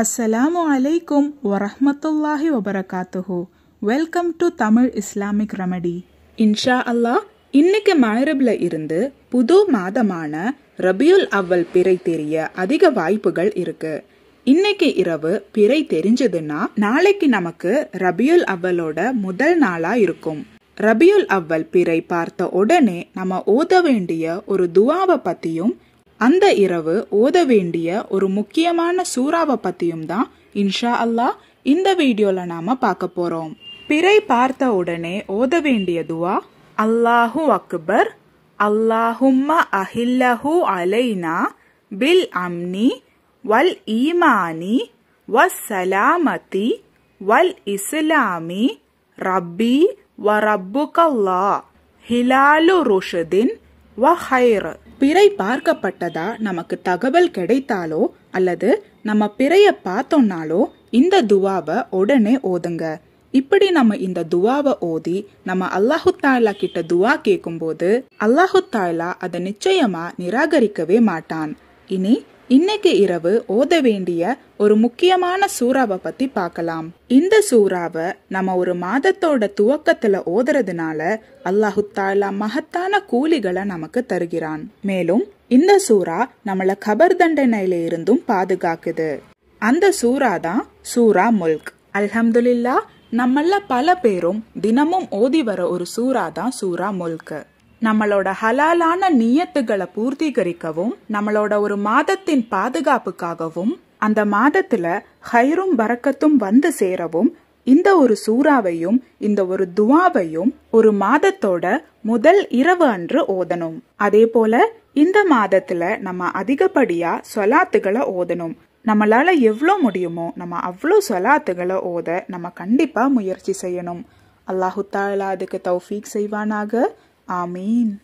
அஸ்ஸலாமு அலைக்கும் வரஹமத்துல்லாஹி வபரகாத்துஹு welcome to Tamil Islamic remedy இன்ஷா அல்லாஹ் இன்னைக்கு மாயரபில் இருந்து புது மாதமான ரபியுல் அவ்வல் பிறை தெரிய அதிக வாய்ப்புகள் இருக்கு இன்னைக்கு இரவு பிறை தெரிஞ்சதுன்னா நாளைக்கு நமக்கு ரபியுல் அவ்வலோட முதல் நாளா இருக்கும் ரபியுல் அவ்வல் பிறை பார்த்த உடனே நம்ம ஓத வேண்டிய ஒரு துவாவை பத்தியும் அந்த இரவு ஓத வேண்டிய ஒரு முக்கியமான சூறாவை பத்தியும் தான் இன்ஷா அல்லாஹ் இந்த வீடியோல நாம பார்க்க போறோம் பிறை பார்த்த உடனே ஓத வேண்டிய துவா அல்லாஹு அக்பர் அல்லாஹும்ம அஹில்லஹு அலைனா பில் அம்னி வல் ஈமானி வசலாமதி வல் இஸ்லாமி ரப்பி வரப்புகல்லா ஹிலாலு ருஷதின் பிறை பார்க்கப்பட்டதா நமக்கு தகவல் கிடைத்தாலோ அல்லது நம்ம பிறைய பார்த்தோம்னாலோ இந்த துவாவை உடனே ஓதுங்க இப்படி நம்ம இந்த துவாவை ஓதி நம்ம அல்லாஹு தாலா கிட்ட துவா கேட்கும்போது அல்லாஹு தாலா அதை நிச்சயமா நிராகரிக்கவே மாட்டான் இனி இன்னைக்கு இரவு ஓத வேண்டிய ஒரு முக்கியமான சூறாவை பத்தி பார்க்கலாம் இந்த சூறாவை நம்ம ஒரு மாதத்தோட துவக்கத்துல ஓதுறதுனால அல்லாஹு தாலா மகத்தான கூலிகளை நமக்கு தருகிறான் மேலும் இந்த சூறா நம்மள கபர் தண்டனையில இருந்தும் பாதுகாக்குது அந்த சூறா தான் சூறா முல்க் அல்ஹம்துலில்லா நம்மள பல பேரும் தினமும் ஓதி வர ஒரு சூறா தான் சூறா முல்க் நம்மளோட ஹலாலான நியத்துகளை பூர்த்தீகரிக்கவும் நம்மளோட ஒரு மாதத்தின் பாதுகாப்புக்காகவும் அந்த மாதத்துல ஹைரும் பறக்கத்தும் வந்து சேரவும் இந்த ஒரு சூறாவையும் இந்த ஒரு துவாவையும் ஒரு மாதத்தோட முதல் இரவு அன்று ஓதணும் அதே போல இந்த மாதத்துல நம்ம அதிகப்படியா சொலாத்துகளை ஓதணும் நம்மளால எவ்வளோ முடியுமோ நம்ம அவ்வளோ சொலாத்துகளை ஓத நம்ம கண்டிப்பா முயற்சி செய்யணும் அல்லாஹு தாலா அதுக்கு தௌஃபீக் செய்வானாக Amen.